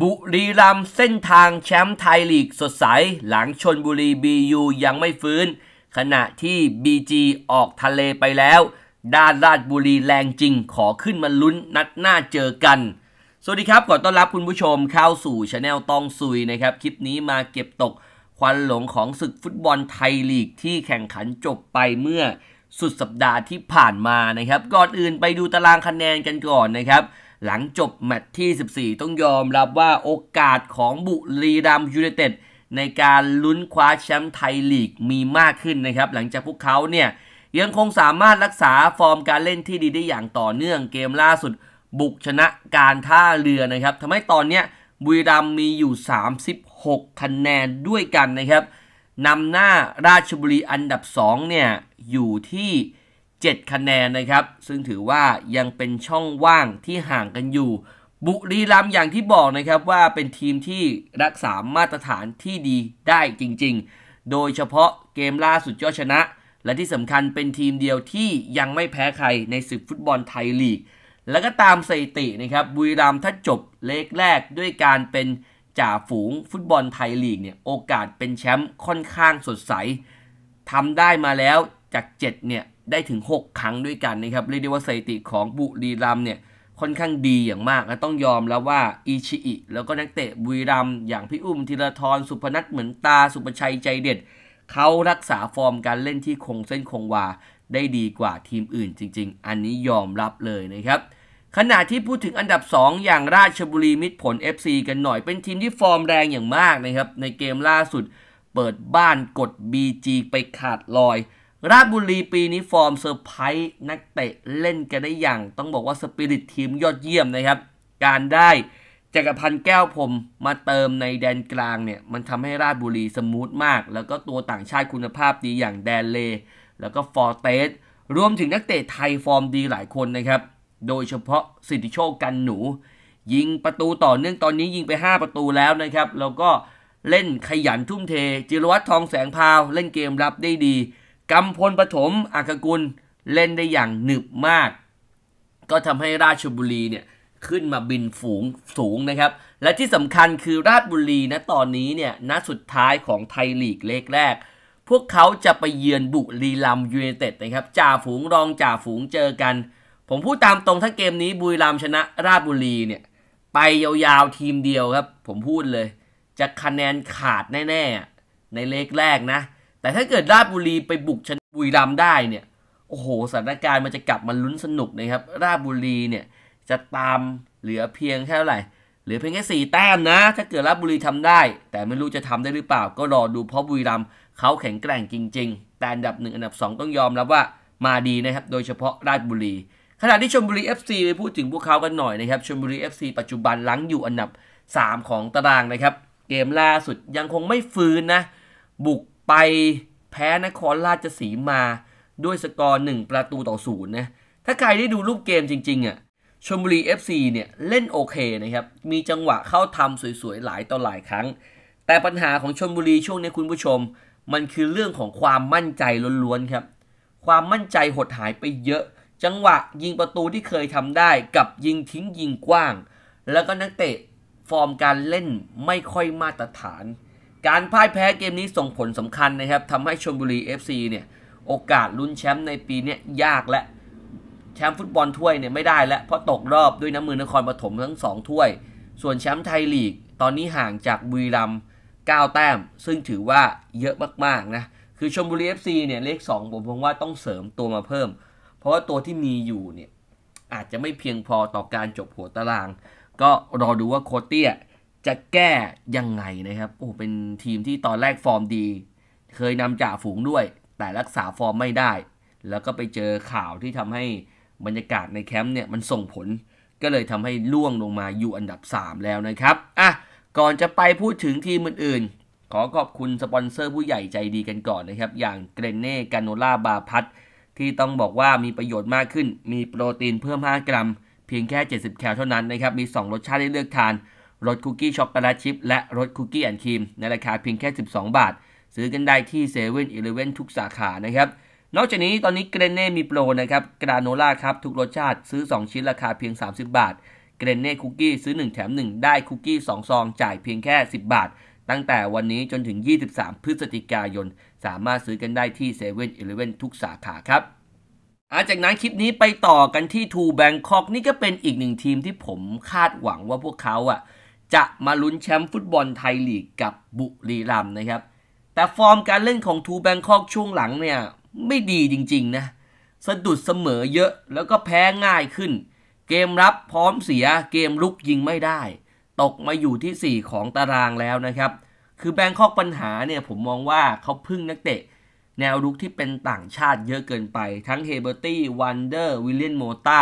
บุรีรัมเส้นทางแชมป์ไทยลีกสดใส หลังชนบุรีบียูยังไม่ฟื้น ขณะที่บีจีออกทะเลไปแล้ว ด้านราชบุรีแรงจริงขอขึ้นมาลุ้นนัดหน้าเจอกัน สวัสดีครับขอต้อนรับคุณผู้ชมเข้าสู่ช anel ต้องซุยนะครับ คลิปนี้มาเก็บตกควันหลงของศึกฟุตบอลไทยลีกที่แข่งขันจบไปเมื่อ สุดสัปดาห์ที่ผ่านมานะครับก่อนอื่นไปดูตารางคะแนนกันก่อนนะครับหลังจบแมตช์ที่ 14 ต้องยอมรับว่าโอกาสของบุรีรัมยูไนเต็ดในการลุ้นคว้าแชมป์ไทยลีกมีมากขึ้นนะครับ หลังจากพวกเขาเนี่ย ยังคงสามารถรักษาฟอร์มการเล่นที่ดีได้อย่างต่อเนื่องเกมล่าสุดบุกชนะการท่าเรือนะครับทำให้ตอนนี้บุรีรัมมีอยู่ 36คะแนนด้วยกันนะครับนำหน้าราชบุรีอันดับ2เนี่ยอยู่ที่7คะแนนนะครับซึ่งถือว่ายังเป็นช่องว่างที่ห่างกันอยู่ บุรีรัมย์อย่างที่บอกนะครับว่าเป็นทีมที่รักษามาตรฐานที่ดีได้จริง ๆ โดยเฉพาะเกมล่าสุดยอดชนะ และที่สำคัญเป็นทีมเดียวที่ยังไม่แพ้ใครในศึกฟุตบอลไทยลีกแล้วก็ตามสถิตินะครับบุรีรัมย์ถ้าจบเลขแรกด้วยการเป็นจ่าฝูงฟุตบอลไทยลีกเนี่ยโอกาสเป็นแชมป์ค่อนข้างสดใสทำได้มาแล้วจาก 7 เนี่ย ได้ถึง 6 ครั้งด้วยกันนะครับ เรียกได้ว่าสถิติของบุรีรัมเนี่ย ค่อนข้างดีอย่างมาก และต้องยอมแล้วว่าอิชิอิ แล้วก็นักเตะบุรีรัมอย่างพี่อุ้มธีรทรสุพนัทเหมือนตาสุประชัยใจเด็ด เขารักษาฟอร์มการเล่นที่คงเส้นคงวาได้ดีกว่าทีมอื่นจริง ๆ อันนี้ยอมรับเลยนะครับขณะที่พูดถึงอันดับ 2อย่างราชบุรีมิตรผล FC กันหน่อยเป็นทีมที่ฟอร์มแรงอย่างมากนะครับในเกมล่าสุดเปิดบ้านกด BG ไปขาดลอยราชบุรีปีนี้ ฟอร์มเซอร์ไพรส์นักเตะเล่นกันได้อย่าง ต้องบอกว่าสปิริตทีมยอดเยี่ยมนะครับ การได้จักรพันธ์แก้วพรมมาเติมในแดนกลางเนี่ย มันทำให้ราชบุรีสมูทมาก แล้วก็ตัวต่างชาติคุณภาพดีอย่างแดนเลแล้วก็ฟอร์เตส รวมถึงนักเตะไทยฟอร์มดีหลายคนนะครับ โดยเฉพาะสิทธิโชคกันหนูยิงประตูต่อเนื่องตอนนี้ยิงไป 5 ประตูแล้วนะครับ แล้วก็เล่นขยันทุ่มเทจิรวัตรทองแสงพาวเล่นเกมรับได้ดีกำพลปฐมอักกุลเล่นได้อย่างหนึบมาก ก็ทำให้ราชบุรีเนี่ยขึ้นมาบินฝูงสูงนะครับ และที่สำคัญคือราชบุรีนะตอนนี้เนี่ยนัดสุดท้ายของไทยลีกเลกแรก พวกเขาจะไปเยือนบุรีรัมยูเนเต็ดนะครับจ่าฝูงรองจ่าฝูงเจอกัน ผมพูดตามตรงถ้าเกมนี้บุรีรัมชนะราชบุรีเนี่ยไปยาวๆทีมเดียวครับ ผมพูดเลยจะคะแนนขาดแน่ๆในเลกแรกนะแต่ถ้าเกิดราชบุรีไปบุกชนบุรีรัมได้เนี่ย โอ้โห สถานการณ์มันจะกลับมาลุ้นสนุกนะครับ ราชบุรีเนี่ยจะตามเหลือเพียงแค่เท่าไหร่เหลือเพียงแค่สี่แต้มนะ ถ้าเกิดราชบุรีทำได้ แต่ไม่รู้จะทำได้หรือเปล่า ก็รอดูเพราะบุรีรัมเขาแข็งแกร่งจริง ๆ แต่อันดับหนึ่งอันดับ 2 ต้องยอมรับว่ามาดีนะครับ โดยเฉพาะราชบุรี ขณะที่ชมบุรี FC ไปพูดถึงพวกเขากันหน่อยนะครับชมบุรี FC ปัจจุบันลังอยู่อันดับ 3 ของตารางนะครับ เกมล่าสุดยังคงไม่ฟื้นนะ บุกไปแพ้นครราชสีมาด้วยสกอร์หนึ่งประตูต่อศูนย์นะถ้าใครได้ดูรูปเกมจริงๆอ่ะชมบุรี FC เนี่ยเล่นโอเคนะครับ มีจังหวะเข้าทำสวยๆ หลายต่อหลายครั้ง แต่ปัญหาของชมบุรีช่วงนี้คุณผู้ชม มันคือเรื่องของความมั่นใจล้วนๆครับ ความมั่นใจหดหายไปเยอะ จังหวะยิงประตูที่เคยทำได้กับยิงทิ้งยิงกว้าง แล้วก็นักเตะฟอร์มการเล่นไม่ค่อยมาตรฐานการพ่ายแพ้เกมนี้ส่งผลสำคัญนะครับทำให้ชมบุรี FC เนี่ย โอกาสลุ้นแชมป์ในปีนี้ยากและแชมป์ฟุตบอลถ้วยเนี่ย ไม่ได้แล้ว เพราะตกรอบด้วยน้ำมือนครปฐมทั้งสองถ้วย ส่วนแชมป์ไทยลีก ตอนนี้ห่างจากบุรีรัมย์9แต้มซึ่งถือว่าเยอะมาก ๆ นะ คือชมบุรี FC เนี่ย เลข2ผมมองว่าต้องเสริมตัวมาเพิ่ม เพราะว่าตัวที่มีอยู่เนี่ยอาจจะไม่เพียงพอต่อการจบหัวตาราง ก็รอดูว่าโคเตียจะแก้ยังไงนะครับ โอ้ เป็นทีมที่ตอนแรกฟอร์มดี เคยนำจ่าฝูงด้วย แต่รักษาฟอร์มไม่ได้ แล้วก็ไปเจอข่าวที่ทำให้บรรยากาศในแคมป์เนี่ยมันส่งผล ก็เลยทำให้ล่วงลงมาอยู่อันดับ 3 แล้วนะครับ อ่ะ ก่อนจะไปพูดถึงทีมอื่นๆขอขอบคุณสปอนเซอร์ผู้ใหญ่ใจดีกันก่อนนะครับ อย่างเกรเน่กานโนล่าบาพัทที่ต้องบอกว่ามีประโยชน์มากขึ้น มีโปรตีนเพิ่ม5กรัมเพียงแค่ 70แคลเท่านั้นนะครับ มี 2 รสชาติให้เลือกทานรสคุกกี้ช็อกโกแลตชิพ และรสคุกกี้แอนด์ครีมในราคาเพียงแค่ 12 บาท ซื้อกันได้ที่เซเว่นอเเลวนทุกสาขานะครับ นอกจากนี้ตอนนี้เกรเน่ มีโปร นะครับกราโนล่าครับ ทุกรสชาติ ซื้อ 2 ชิ้นราคาเพียง 30 บาทเกรเน่คุกกี้ซื้อ 1 แถม 1 ได้คุกกี้2ซอง จ่ายเพียงแค่ 10 บาท ตั้งแต่วันนี้จนถึง 23 พฤศจิกายน สามารถซื้อกันได้ที่เซเว่นอเเลวนทุกสาขาครับอาจากนั้นคลิปนี้ไปต่อกันที่ทูแบงคอกนี่ก็เป็นอีกหนึ่งทีมที่ผมคาดหวังว่าพวกเขาอ่ะจะมาลุ้นแชมป์ฟุตบอลไทยลีกกับบุรีรัมย์นะครับ แต่ฟอร์มการเล่นของทูแบงคอกช่วงหลังเนี่ย ไม่ดีจริงๆนะสะดุดเสมอเยอะแล้วก็แพ้ง่ายขึ้น เกมรับพร้อมเสียเกมลุกยิงไม่ได้ ตกมาอยู่ที่ 4 ของตารางแล้วนะครับ คือแบงคอกปัญหาเนี่ยผมมองว่าเขาพึ่งนักเตะ แนวรุกที่เป็นต่างชาติเยอะเกินไป ทั้งเฮเบอร์ตี้วันเดอร์วิลเลียนโมตา้า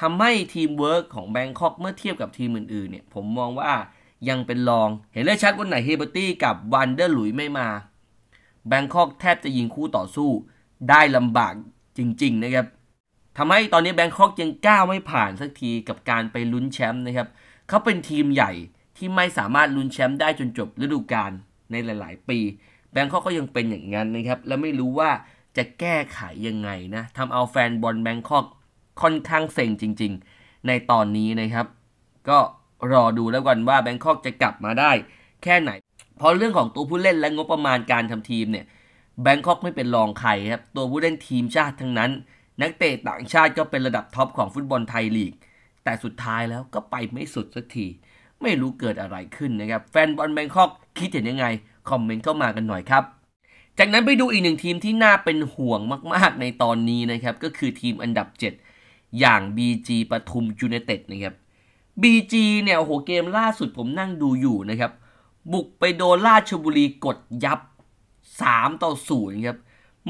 ทำให้ทีมเวิร์กของแบงคอกเมื่อเทียบกับทีมอื่นๆเนี่ย ผมมองว่ายังเป็นรองเห็นได้ชัดว่าไหนเฮเบอร์ตี้กับวันเดอร์หลุยไม่มาแบงคอกแทบจะยิงคู่ต่อสู้ ได้ลำบากจริงๆนะครับทำให้ตอนนี้แบงคอกยังก้าวไม่ผ่านสักทีกับการไปลุ้นแชมป์นะครับ เขาเป็นทีมใหญ่ที่ไม่สามารถลุ้นแชมป์ได้จนจบฤดูกาลในหลายๆ ปีแบงคอกก็ยังเป็นอย่างนั้นนะครับและไม่รู้ว่าจะแก้ไขยังไงนะทำเอาแฟนบอลแบงคอกค่อนข้างเซ็งจริง ๆ ในตอนนี้นะครับ ก็รอดูแล้วกันว่าแบงคอกจะกลับมาได้แค่ไหน เพราะเรื่องของตัวผู้เล่นและงบประมาณการทำทีมเนี่ย แบงคอกไม่เป็นรองใครครับ ตัวผู้เล่นทีมชาติทั้งนั้น นักเตะต่างชาติก็เป็นระดับท็อปของฟุตบอลไทยลีก แต่สุดท้ายแล้วก็ไปไม่สุดสักที ไม่รู้เกิดอะไรขึ้นนะครับ แฟนบอลแบงคอกคิดเห็นยังไงคอมเมนต์เข้ามากันหน่อยครับ จากนั้นไปดูอีกหนึ่งทีมที่น่าเป็นห่วงมากๆ ในตอนนี้นะครับ ก็คือทีมอันดับ7อย่าง BG ปทุมยูเนเต็ดนะครับ BG เนี่ยโอ้โหเกมล่าสุดผมนั่งดูอยู่นะครับ บุกไปโดนราชบุรีกดยับ 3 ต่อ0ครับ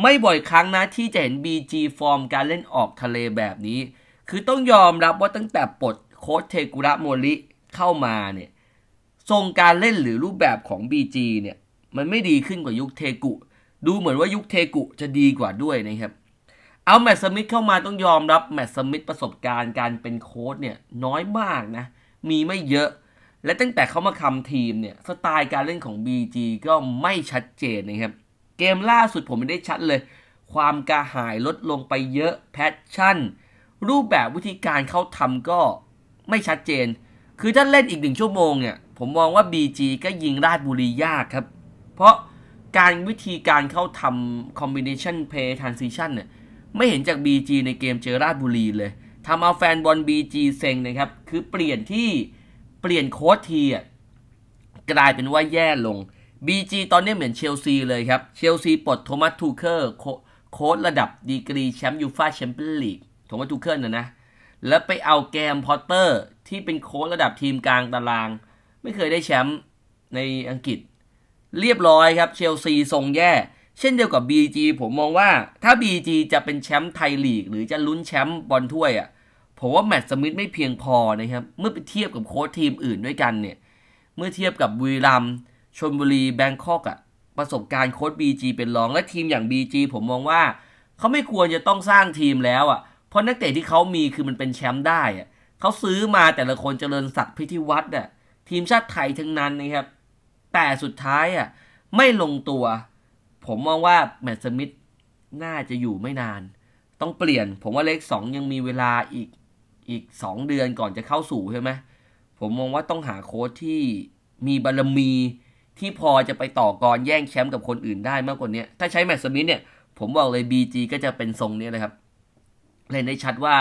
ไม่บ่อยครั้งนะที่จะเห็น BG ฟอร์มการเล่นออกทะเลแบบนี้ คือต้องยอมรับว่าตั้งแต่ปลดโค้ชเทกุระโมริเข้ามาเนี่ยทรงการเล่นหรือรูปแบบของ BG เนี่ย มันไม่ดีขึ้นกว่ายุคเทกุ ดูเหมือนว่ายุคเทกุจะดีกว่าด้วยนะครับเอาแมต์สมิธเข้ามาต้องยอมรับแมต์สมิธประสบการณ์การเป็นโค้ชเนี่ยน้อยมากนะ มีไม่เยอะ และตั้งแต่เขามาคำทีมเนี่ย สไตล์การเล่นของ BG ก็ไม่ชัดเจนนะครับ เกมล่าสุดผมไม่ได้ชัดเลย ความกระหายลดลงไปเยอะ แพชชั่น รูปแบบวิธีการเขาทำก็ไม่ชัดเจน คือถ้าเล่นอีกหนึ่งชั่วโมงเนี่ย ผมมองว่า BG ก็ยิงราชบุรียากครับเพราะการวิธีการเข้าทำคอมบิเนชันเพย์ทรานซิชันเนี่ยไม่เห็นจาก BG ในเกมเจอราชบุรีเลยทำเอาแฟนบอล BG เซ็งนะครับ คือเปลี่ยนที่เปลี่ยนโค้ดทีอ่ะ กลายเป็นว่าแย่ลง BG ตอนนี้เหมือนเชลซีเลยครับ เชลซีปลดโทมัสทูเคอร์โค้ดระดับดีกรีแชมป์ยูฟ่าแชมเปี้ยนลีกโทมัสทูเคอร์นะนะ แล้วไปเอาแกมพอตเตอร์ ที่เป็นโค้ดระดับทีมกลางตาราง ไม่เคยได้แชมป์ในอังกฤษ เรียบร้อยครับเชลซีทรงแย่เช่นเดียวกับ BG ผมมองว่าถ้า BG จะเป็นแชมป์ไทยลีก หรือจะลุ้นแชมป์บอลถ้วยอะ่ะผมว่าแมตต์สมิธไม่เพียงพอนะครับ เมื่อไปเทียบกับโค้ชทีมอื่นด้วยกันเนี่ย เมื่อเทียบกับบุรีรัมชนบุรีแบงคอกอะ่ะ ประสบการณ์โค้ช BG เป็นรองและทีมอย่าง BG ผมมองว่า เขาไม่ควรจะต้องสร้างทีมแล้วอะ่ะเพราะนักเตะที่เขามีคือมันเป็นแชมป์ได้อะ่ะเขาซื้อมาแต่ละคนเจริญศักดิ์พิธิวัตรอ่ะทีมชาติไทยทั้งนั้นนะครับแต่สุดท้ายอ่ะไม่ลงตัวผมมองว่าแมต์สมิธน่าจะอยู่ไม่นาน ต้องเปลี่ยน ผมว่าเลขสองยังมีเวลาอีกอีกสองเดือนก่อนจะเข้าสู่ใช่ไหมผมมองว่าต้องหาโค้ชที่มีบารรมี ที่พอจะไปต่อกรแย่งแชมป์กับคนอื่นได้มากกว่านี้ถ้าใช้แมต์สมิธเนี่ย ผมบอกเลย BG ก็จะเป็นทรงนี้เลยครับ เล่นได้ชัดว่า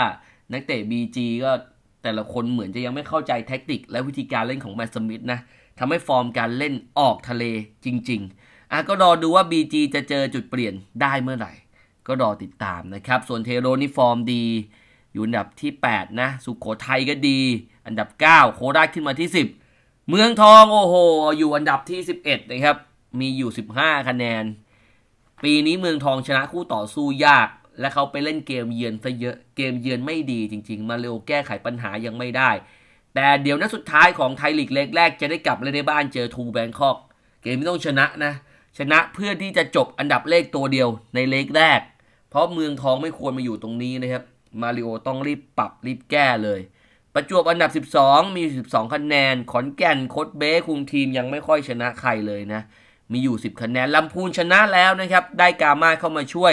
นักเตะ BG ก็แต่ละคนเหมือนจะยังไม่เข้าใจ แท็กติกและวิธีการเล่นของแมต์สมิธนะทำให้ฟอร์มการเล่นออกทะเลจริง ๆอ่ะก็รอดูว่า BG จะเจอจุดเปลี่ยนได้เมื่อไหร่ ก็รอติดตามนะครับ ส่วนเทโรนี่ฟอร์มดี อยู่อันดับที่ 8 นะ สุขโขทัยก็ดี อันดับ 9 โคราชขึ้นมาที่ 10 เมืองทองโอ้โห อยู่อันดับที่ 11 นะครับ มีอยู่ 15 คะแนน ปีนี้เมืองทองชนะคู่ต่อสู้ยาก และเขาไปเล่นเกมเยือนซะเยอะเกมเยือนไม่ดีจริง ๆ มาเร็วแก้ไขปัญหายังไม่ได้ แต่เดี๋ยวนัดสุดท้ายของไทยลีกเล็กแรกจะได้กลับเล่นในบ้านเจอทูแบงคอกเกมไม่ต้องชนะนะเชนะเพื่อที่จะจบอันดับเลขตัวเดียวในเลขแรก เพราะเมืองทองไม่ควรมาอยู่ตรงนี้นะครับ มาริโอ ต้องรีบปรับรีบแก้เลย ประจวบอันดับ 12 มี 12 คะแนน ขอนแก่นโคดเบ้คุงทีม ยังไม่ค่อยชนะใครเลยนะมีอยู่ 10 คะแนน ลำพูนชนะแล้วนะครับได้กามาเข้ามาช่วย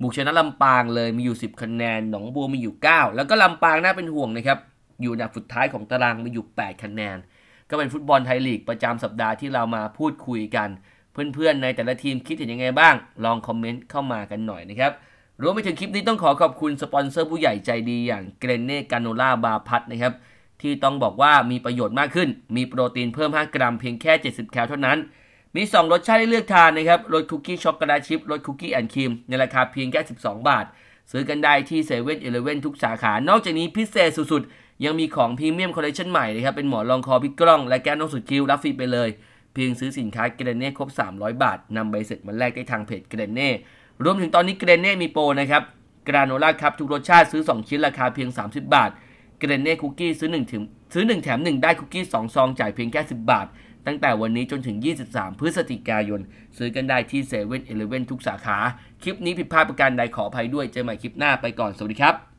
บุกชนะลำปางเลยมีอยู่10 คะแนนหนองบัวมีอยู่9 แล้วก็ลำปางน่าเป็นห่วงนะครับอยู่อันดับสุดท้ายของตารางมีอยู่8คะแนน ก็เป็นฟุตบอลไทยลีกประจำสัปดาห์ที่เรามาพูดคุยกันเพื่อนๆในแต่ละทีมคิดเห็นยังไงบ้าง ลองคอมเมนต์เข้ามากันหน่อยนะครับรวมไปถึงคลิปนี้ต้องขอขอบคุณ สปอนเซอร์ผู้ใหญ่ใจดีอย่างเกรนเน่กาโนล่าบาพัทนะครับที่ต้องบอกว่ามีประโยชน์มากขึ้น มีโปรตีนเพิ่ม 5 กรัมเพียงแค่ 70แคลเท่านั้น มี 2 รสชาติให้เลือกทานนะครับรสคุกกี้ช็อกโกแลตชิพรสคุกกี้แอนด์ครีมในราคาเพียงแค่12 บาท ซื้อกันได้ที่เซเว่นอีเลเว่นทุกสาขา นอกจากนี้พิเศษสุดๆยังมีของพรีเมียมคอลเลคชันใหม่นะครับเป็นหมอนรองคอพิกกล้องและแก้วน้องสุดคิ้วรับฟรีไปเลยเพียงซื้อสินค้าเกรเน่ครบ 300 บาท นำใบเสร็จมาแลกได้ทางเพจเกรเน่ รวมถึงตอนนี้เกรเน่มีโปรนะครับ กราโนล่าครับทุกรสชาติซื้อ 2 ชิ้นราคาเพียง 30 บาทเกรเน่คุกกี้ซื้อ1ถึงซื้อ 1 แถม 1 ได้คุกกี้ 2 ซองจ่ายเพียงแค่ 10 บาท ตั้งแต่วันนี้จนถึง 23 พฤศจิกายน ซื้อกันได้ที่7 e เ e ่ e อทุกสาขา คลิปนี้ผิดพลาดประการใดขออภัยด้วยเจอใหม่คลิปหน้าไปก่อนสวัสดีครับ